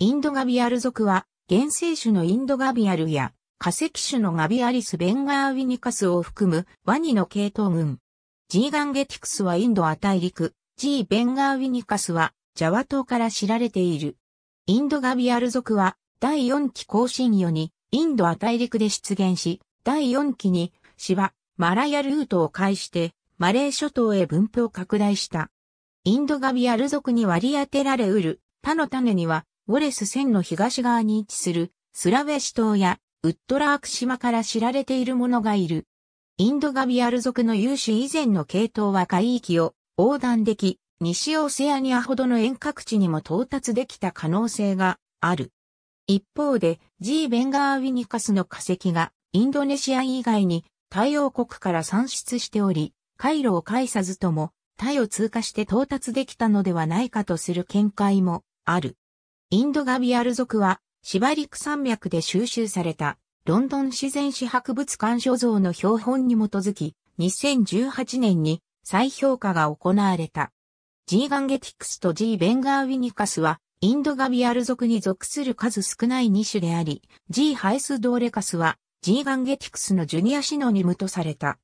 インドガビアル属は、原生種のインドガビアルや、化石種のガビアリス・ベンガーウィニカスを含むワニの系統群。ジーガンゲティクスはインドア大陸、ジー・ベンガーウィニカスは、ジャワ島から知られている。インドガビアル属は、第4期更新世に、インドア大陸で出現し、第4期に、シバ、マラヤルートを介して、マレー諸島へ分布を拡大した。インドガビアル属に割り当てられうる、他の種には、ウォレス線の東側に位置するスラウェシ島やウッドラーク島から知られているものがいる。インドガビアル族の有志以前の系統は海域を横断でき、西オセアニアほどの遠隔地にも到達できた可能性がある。一方で、G. ベンガー・ウィニカスの化石が、インドネシア以外に、太陽国から産出しており、回路を介さずとも、タイを通過して到達できたのではないかとする見解もある。インドガビアル族は、シバリク山脈で収集された、ロンドン自然史博物館所蔵の標本に基づき、2018年に再評価が行われた。G ガンゲティクスと G ベンガーウィニカスは、インドガビアル族に属する数少ない2種であり、G ハイスドーレカスは、G ガンゲティクスのジュニアシノニムとされた。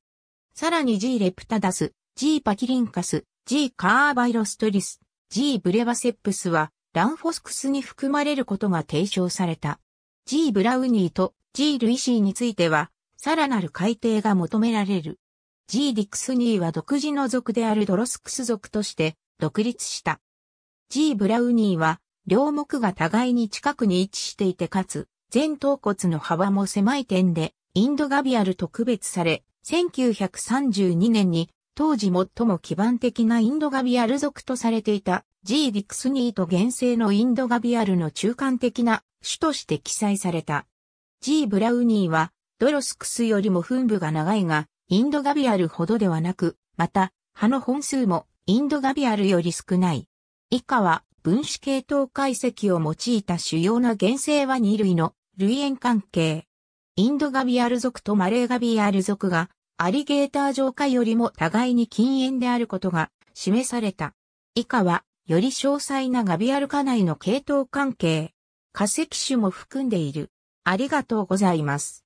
さらに G レプタダス、G パキリンカス、G カーバイロストリス、G ブレバセップスは、ランフォスクスに含まれることが提唱された。G. ブラウニーと G. ルイシーについては、さらなる改定が求められる。G. ディクスニーは独自の族であるドロスクス族として独立した。G. ブラウニーは、両目が互いに近くに位置していてかつ、前頭骨の幅も狭い点で、インドガビアルと区別され、1932年に当時最も基盤的なインドガビアル族とされていた G ディクスニーと原生のインドガビアルの中間的な種として記載された。G ブラウニーはドロスクスよりも分部が長いが、インドガビアルほどではなく、また、葉の本数もインドガビアルより少ない。以下は分子系統解析を用いた主要な原生は2類の類縁関係。インドガビアル族とマレーガビアル族がアリゲーター上下よりも互いに禁煙であることが示された。以下は、より詳細なガビアルカ内の系統関係、化石種も含んでいる。ありがとうございます。